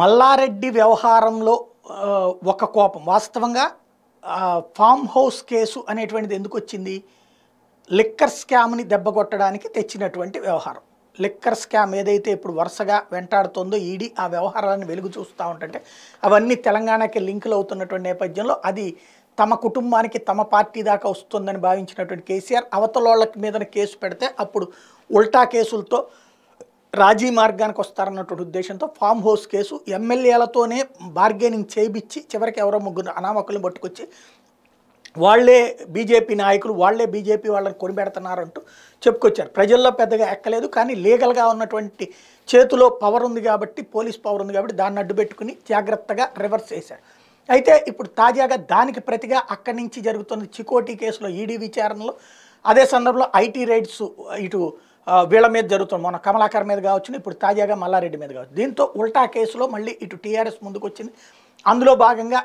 మల్లారెడ్డి వ్యవహారంలో ఒక కోపం వాస్తవంగా ఫామ్ హౌస్ కేసు అనేటువంటిది ఎందుకు వచ్చింది లిక్కర్ స్కామ్ని దెబ్బగొట్టడానికి తెచ్చినటువంటి వ్యవహారం లిక్కర్ స్కామ్ ఏదైతే ఇప్పుడు వరుసగా వెంటాడుతుందో ఈడీ ఆ వ్యవహారాలను వెలుగు చూస్తూ ఉంటుంటే అవన్నీ తెలంగాణకి లింకులు అవుతున్నటువంటి నేపథ్యంలో అది తమ కుటుంబానికి తమ పార్టీ దాకా వస్తుందని భావించినటువంటి కేసీఆర్ అవతలోళ్ళ మీద కేసు పెడితే అప్పుడు ఉల్టా కేసులతో రాజీ మార్గానికి వస్తారన్నటువంటి ఉద్దేశంతో ఫామ్ హౌస్ కేసు ఎమ్మెల్యేలతోనే బార్గెనింగ్ చేయించి చివరికి ఎవరో ముగ్గురు అనామకులను పట్టుకొచ్చి వాళ్లే బీజేపీ నాయకులు వాళ్లే బీజేపీ వాళ్ళని కొనిపెడుతున్నారంటూ చెప్పుకొచ్చారు ప్రజల్లో పెద్దగా ఎక్కలేదు కానీ లీగల్గా ఉన్నటువంటి చేతిలో పవర్ ఉంది కాబట్టి పోలీస్ పవర్ ఉంది కాబట్టి దాన్ని అడ్డుపెట్టుకుని జాగ్రత్తగా రివర్స్ చేశారు అయితే ఇప్పుడు తాజాగా దానికి ప్రతిగా అక్కడి నుంచి జరుగుతున్న చికోటి కేసులో ఈడీ e విచారణలో అదే సందర్భంలో ఐటీ రైడ్స్ ఇటు వీళ్ళ మీద జరుగుతుంది మొన్న కమలాకర్ మీద కావచ్చు ఇప్పుడు తాజాగా మల్లారెడ్డి మీద కావచ్చు దీంతో ఉల్టా కేసులో మళ్ళీ ఇటు టీఆర్ఎస్ ముందుకు వచ్చింది అందులో భాగంగా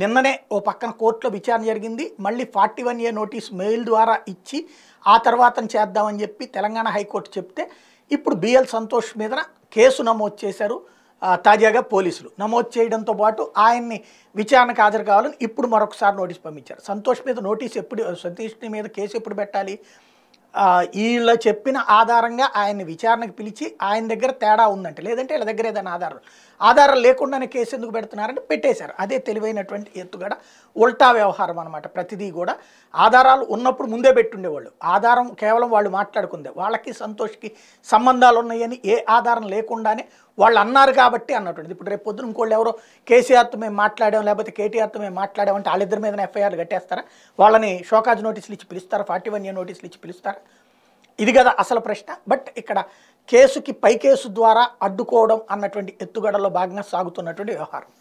నిన్ననే ఓ పక్కన కోర్టులో విచారణ జరిగింది మళ్ళీ forty one A notice mail ద్వారా ఇచ్చి ఆ తర్వాత చేద్దామని చెప్పి తెలంగాణ హైకోర్టు చెప్తే ఇప్పుడు బిఎల్ సంతోష్ మీద కేసు నమోదు చేశారు తాజాగా పోలీసులు నమోదు చేయడంతో పాటు ఆయన్ని విచారణకు హాజరు కావాలని ఇప్పుడు మరొకసారి నోటీస్ పంపించారు సంతోష్ మీద నోటీస్ ఎప్పుడు సతీష్ని మీద కేసు ఎప్పుడు పెట్టాలి వీళ్ళ చెప్పిన ఆధారంగా ఆయన్ని విచారణకు పిలిచి ఆయన దగ్గర తేడా ఉందంటే లేదంటే వీళ్ళ దగ్గర ఏదైనా ఆధారం ఆధారం లేకుండానే కేసు ఎందుకు పెడుతున్నారంటే పెట్టేశారు అదే తెలివైనటువంటి ఎత్తుగడ ఉల్టా వ్యవహారం అనమాట ప్రతిదీ కూడా ఆధారాలు ఉన్నప్పుడు ముందే పెట్టుండేవాళ్ళు ఆధారం కేవలం వాళ్ళు మాట్లాడుకుందే వాళ్ళకి సంతోష్కి సంబంధాలు ఉన్నాయని ఏ ఆధారం లేకుండానే వాళ్ళు అన్నారు కాబట్టి అన్నటువంటిది ఇప్పుడు రేపు పొద్దున ఇంకోళ్ళు ఎవరో కేసీఆర్తో మేము మాట్లాడాం లేకపోతే కేటీఆర్తో మేము మాట్లాడాం అంటే వాళ్ళిద్దరి మీద ఎఫ్ఐఆర్లు కట్టేస్తారా వాళ్ళని షోకాజ్ నోటీసులు ఇచ్చి పిలుస్తారా ఫార్టీ వన్ ఏ నోటీసులు ఇచ్చి పిలుస్తారా ఇది కదా అసలు ప్రశ్న బట్ ఇక్కడ కేసుకి పై కేసు ద్వారా అడ్డుకోవడం అన్నటువంటి ఎత్తుగడలో భాగంగా సాగుతున్నటువంటి వ్యవహారం